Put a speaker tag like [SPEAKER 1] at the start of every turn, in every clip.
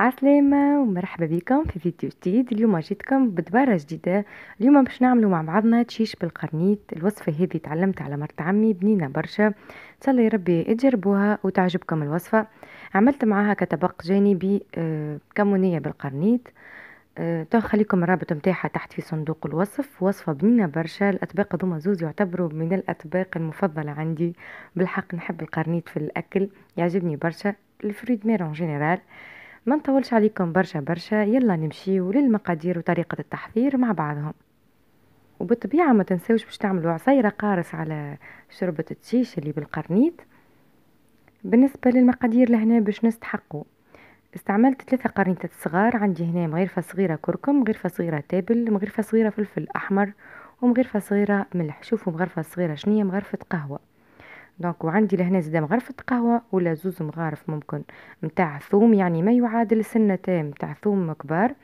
[SPEAKER 1] عسلامة ومرحبا بكم في فيديو جديد اليوم جيتكم بدبارة جديدة اليوم باش نعملو مع بعضنا تشيش بالقرنيت الوصفة هذه تعلمت على مرت عمي بنينة برشا تصلي يا ربي تجربوها وتعجبكم الوصفة عملت معاها كطبق جانبي آه، كمونية بالقرنيت آه، تخليكم الرابط متاعها تحت في صندوق الوصف وصفة بنينة برشا الأطباق هذوما زوز يعتبروا من الأطباق المفضلة عندي بالحق نحب القرنيت في الأكل يعجبني برشا الفريد ميرون جينيرال ما نطولش عليكم برشا برشا يلا نمشيو للمقادير وطريقة التحضير مع بعضهم وبالطبيعة ما تنساوش باش تعملوا عصيرة قارص على شربة التشيش اللي بالقرنيط بالنسبة للمقادير لهنا باش نستحقوا استعملت ثلاثة قرنيطات صغار عندي هنا مغرفة صغيرة كركم مغرفة صغيرة تابل مغرفة صغيرة فلفل أحمر ومغرفة صغيرة ملح شوفوا مغرفة صغيرة شنية مغرفة قهوة دونك وعندي لهنا زاد مغرفة قهوة ولا زوز مغارف ممكن متاع ثوم يعني ما يعادل سنتين متاع ثوم كبار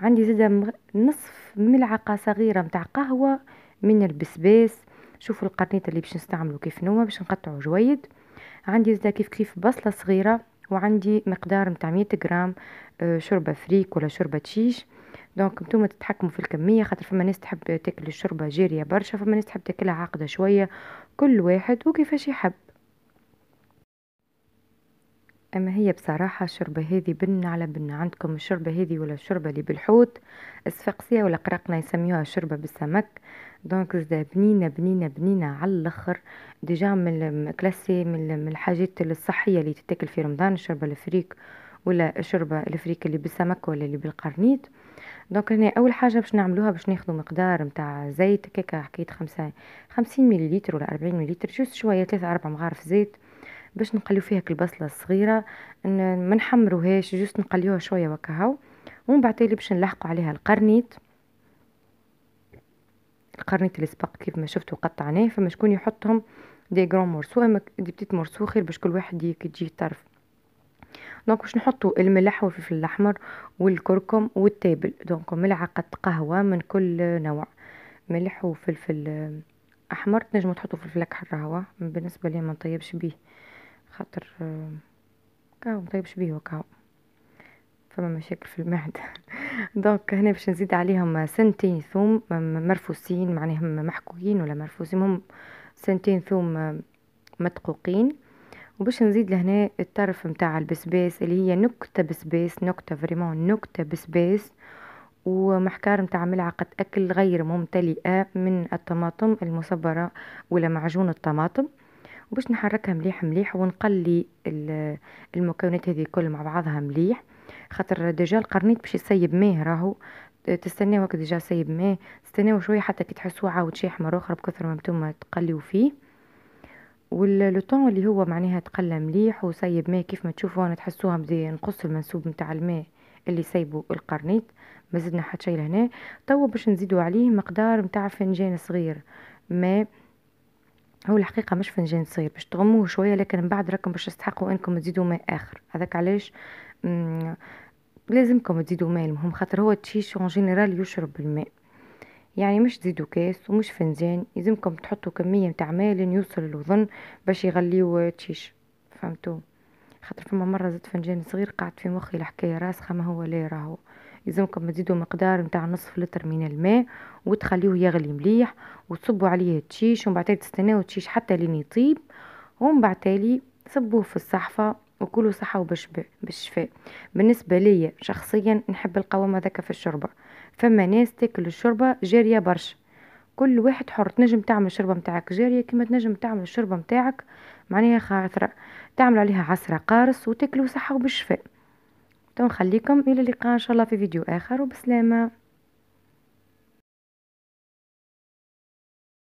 [SPEAKER 1] عندي زاد نصف ملعقة صغيرة متاع قهوة من البسباس شوفوا القرنيطة اللي باش نستعملو كيف نوما باش نقطعو جويد عندي زاد كيف كيف بصلة صغيرة وعندي مقدار متاع مية غرام آه، شوربة فريك ولا شوربة شيش دونك نتوما تتحكموا في الكميه خاطر فما ناس تحب تاكل الشوربه جاريه برشا فما ناس تحب تاكلها عاقده شويه كل واحد وكيفاش يحب اما هي بصراحه الشوربه هذه بن على بن عندكم الشوربه هذه ولا الشوربه اللي بالحوت الصفاقسيه ولا قراقنا يسميوها الشوربه بالسمك دونك زاد بنينه بنينه بنينه على الاخر ديجا من كلاسي من الحاجات الصحيه اللي تتاكل في رمضان الشوربه الفريك ولا الشوربه الفريك اللي بالسمك ولا اللي بالقرنيط دونك هنا اول حاجه باش نعملوها باش ناخذوا مقدار نتاع زيت كيكا حكيت خمسة خمسين مليلتر ولا أربعين مليلتر جوست شويه ثلاثة أربعة مغارف زيت باش نقليو فيها البصله الصغيره ما نحمروهاش جوست نقليوها شويه وكهو ومن بعد باش نلحقوا عليها القرنيط القرنيط اللي سبق كيف ما شفتوا قطعناه فما شكون يحطهم دي غرون مورسو اما دي بتيت مورسو خير باش كل واحد يجي تجي طرف دونك باش نحطوا الملح والفلفل الاحمر والكركم والتابل دونك ملعقه قهوه من كل نوع ملح وفلفل احمر تنجموا تحطوا فلفل اكحل راهو بالنسبه لي ما نطيبش بيه خاطر كاو نطيبش بيه وكاو فما مشاكل في المعدة دونك هنا باش نزيد عليهم سنتين ثوم مرفوسين معناهم محكوكين ولا مرفوسين هم سنتين ثوم مدقوقين وباش نزيد لهنا الطرف متاع البسباس اللي هي نكتة بسباس نكتة فريمون نكتة بسباس ومحكار متاع ملعقة أكل غير ممتلئة من الطماطم المصبرة ولا معجون الطماطم وباش نحركها مليح مليح ونقلي المكونات هذه كل مع بعضها مليح خاطر ديجا القرنيط باش يسيب ماه راهو تستناو هكا ديجا سيب ماه تستناو شويه حتى كي تحسوه عاود شيح مره اخرى بكثر ما تقليو فيه واللوتون اللي هو معناها تقلى مليح وسايب ماء كيف ما تشوفوا انا تحسوها بدا نقص المنسوب نتاع الماء اللي سيبوا القرنيط ما زدنا حتى شي لهنا توا باش نزيدو عليه مقدار نتاع فنجان صغير ماء هو الحقيقة مش فنجان صغير باش تغموه شوية لكن من بعد راكم باش تستحقوا انكم تزيدوا ماء اخر هذاك علاش لازمكم تزيدوا ماء المهم خاطر هو تشيش اون جينيرال يشرب الماء يعني مش تزيدوا كاس ومش فنجان يلزمكم تحطوا كميه متاع ماء لين يوصل الوظن باش يغليو تشيش فهمتوا خاطر فما مره زدت فنجان صغير قعد في مخي الحكايه راسخه ما هو لا راهو يلزمكم تزيدوا مقدار متاع نصف لتر من الماء وتخليوه يغلي مليح وتصبوا عليه تشيش ومن بعد تستناو تشيش حتى لين يطيب ومن بعد تالي صبوه في الصحفه وكلوا صحة وبشفاء بالنسبة لي شخصيا نحب القوام هذاك في الشربة فما ناس تاكل الشوربه جاريه برشا كل واحد حر تنجم تعمل الشوربه نتاعك جاريه كما تنجم تعمل الشوربه نتاعك معناها خاطره تعمل عليها عصره قارص وتاكلوا صحه وبالشفاء تو نخليكم الى اللقاء ان شاء الله في فيديو اخر وبسلامه